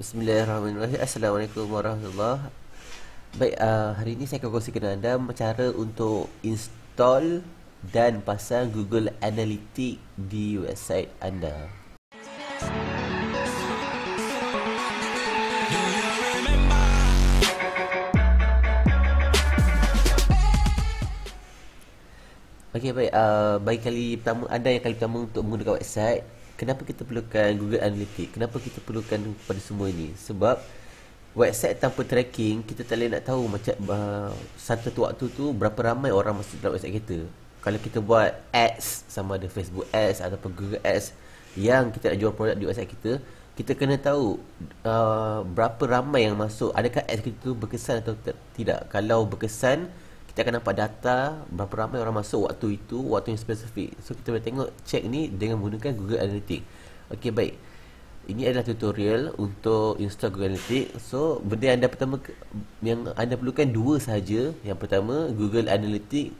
Bismillahirrahmanirrahim. Assalamualaikum warahmatullahi. Baik, uh, hari ini saya akan kepada anda cara untuk install dan pasang Google Analytics di website anda. Okay, baik. Uh, baik kali pertama anda yang kali pertama untuk menggunakan website kenapa kita perlukan Google Analytics? Kenapa kita perlukan pada semua ini? Sebab website tanpa tracking kita tak boleh nak tahu macam uh, satu waktu tu berapa ramai orang masuk dalam website kita. Kalau kita buat ads sama ada Facebook ads atau Google ads yang kita nak jual produk di website kita, kita kena tahu uh, berapa ramai yang masuk. Adakah ads kita tu berkesan atau tidak? Kalau berkesan, kita akan dapat data berapa ramai orang masuk waktu itu waktu yang spesifik so kita boleh tengok check ni dengan menggunakan Google Analytics ok baik ini adalah tutorial untuk install Google Analytics so benda anda pertama yang anda perlukan dua sahaja yang pertama Google Analytics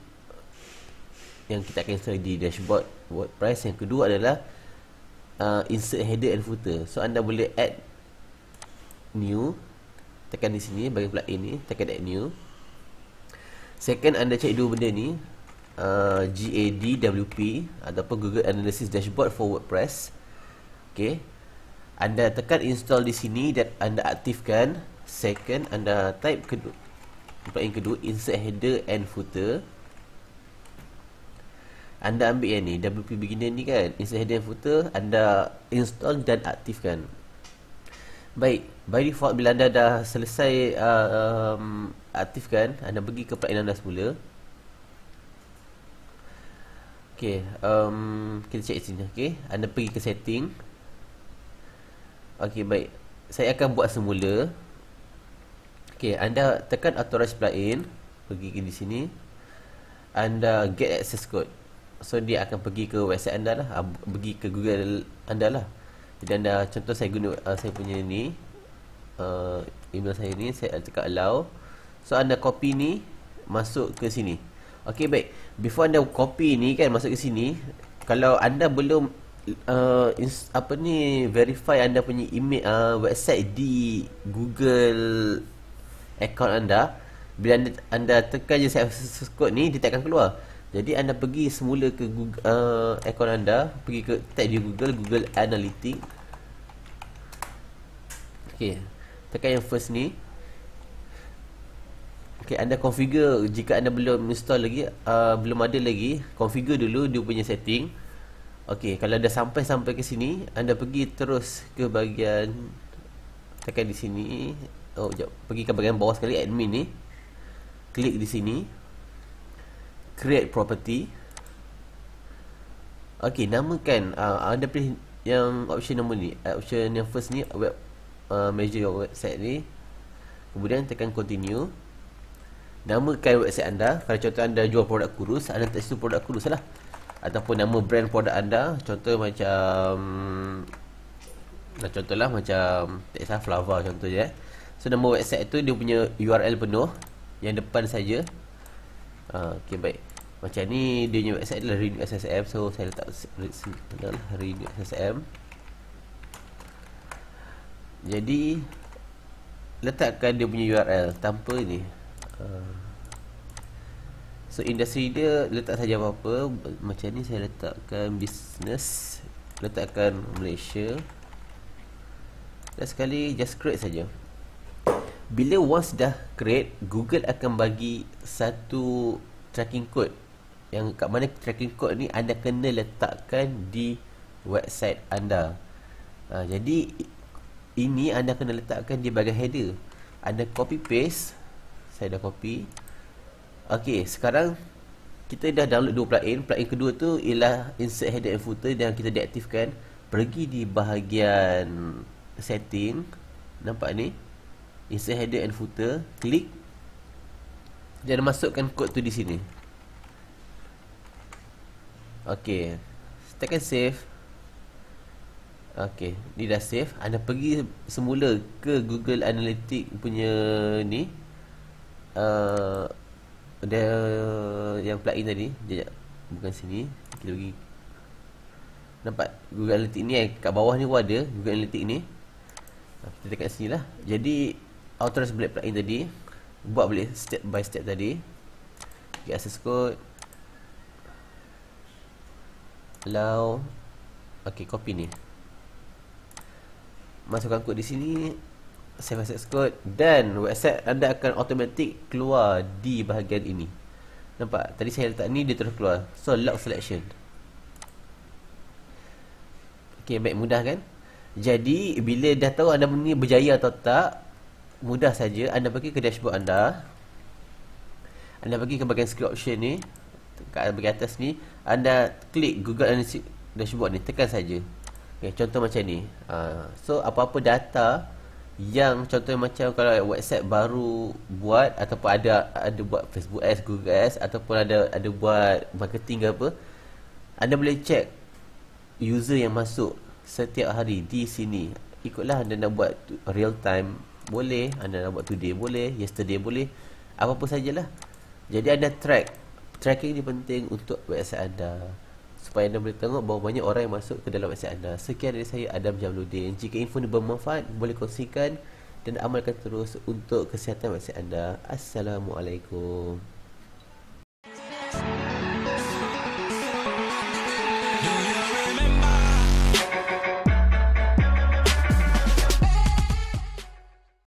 yang kita akan install di dashboard WordPress yang kedua adalah uh, insert header and footer so anda boleh add new tekan di sini bagi pula ini. tekan add new Second anda cek dua benda ni uh, GADWP Ataupun Google Analysis Dashboard for WordPress Okay Anda tekan install di sini Dan anda aktifkan Second anda type kedua Tempat yang kedua Insert header and footer Anda ambil yang ni WP beginner ni kan Insert header and footer Anda install dan aktifkan Baik By default bila anda dah selesai uh, um, aktifkan, anda pergi ke plugin anda semula. Okey, um, kita check sini okey. Anda pergi ke setting. Okey, baik. Saya akan buat semula. Okey, anda tekan authorize plugin, pergi ke di sini. Anda get access code. So dia akan pergi ke website anda lah, ah, pergi ke Google anda lah. Jadi anda contoh saya guna uh, saya punya ni uh, eh, email saya ni saya cakap allow so anda copy ni masuk ke sini okey baik before anda copy ni kan masuk ke sini kalau anda belum uh, ins- apa ni verify anda punya email uh, website di Google account anda bila anda, anda tekan je save code ni dia tak keluar jadi anda pergi semula ke Google uh, account anda pergi ke tag di Google Google Analytics Okay tekan yang first ni Okay, anda configure jika anda belum install lagi uh, belum ada lagi configure dulu dia punya setting Okay, kalau dah sampai sampai ke sini anda pergi terus ke bahagian tekan di sini oh jap pergi ke bahagian bawah sekali admin ni klik di sini create property Okay, namakan uh, anda pilih yang option nombor ni uh, option yang first ni web Uh, major your website ni kemudian tekan continue namakan website anda kalau contoh anda jual produk kurus anda tak situ produk kurus lah ataupun nama brand produk anda contoh macam nah contoh lah macam Texas Flava contoh je eh. so nama website tu dia punya URL penuh yang depan saja. Uh, ah, ok baik macam ni dia punya website adalah renew SSM so saya letak renew SSM jadi letakkan dia punya URL tanpa ni ah. so industri dia letak saja apa-apa macam ni saya letakkan business letakkan Malaysia dan sekali just create saja bila once dah create Google akan bagi satu tracking code yang kat mana tracking code ni anda kena letakkan di website anda uh, jadi ini anda kena letakkan di bahagian header anda copy paste saya dah copy ok sekarang kita dah download dua plugin plugin kedua tu ialah insert header and footer yang kita deaktifkan pergi di bahagian setting nampak ni insert header and footer klik dan masukkan kod tu di sini ok tekan save Okey, ni dah save. Anda pergi semula ke Google Analytics punya ni. Ah, uh, dia yang plugin tadi. Jap, bukan sini. Kita pergi. Nampak Google Analytics ni eh? kat bawah ni pun ada Google Analytics ni. Uh, kita dekat sini lah Jadi author Black plugin tadi buat boleh step by step tadi. Okay, access code. Kalau okey, copy ni masukkan kod di sini save access code dan website anda akan automatic keluar di bahagian ini nampak tadi saya letak ni dia terus keluar so log selection Okay, baik mudah kan jadi bila dah tahu anda ni berjaya atau tak mudah saja anda pergi ke dashboard anda anda pergi ke bahagian script option ni kat bagi atas ni anda klik google analytics dashboard ni tekan saja okay, contoh macam ni uh, so apa-apa data yang contoh macam kalau WhatsApp baru buat ataupun ada ada buat Facebook Ads, Google Ads ataupun ada ada buat marketing ke apa anda boleh check user yang masuk setiap hari di sini ikutlah anda nak buat real time boleh anda nak buat today boleh yesterday boleh apa-apa sajalah jadi anda track tracking ni penting untuk website anda supaya anda boleh tengok bahawa banyak orang yang masuk ke dalam website anda. Sekian dari saya Adam Jamludin. Jika info ini bermanfaat, boleh kongsikan dan amalkan terus untuk kesihatan website anda. Assalamualaikum.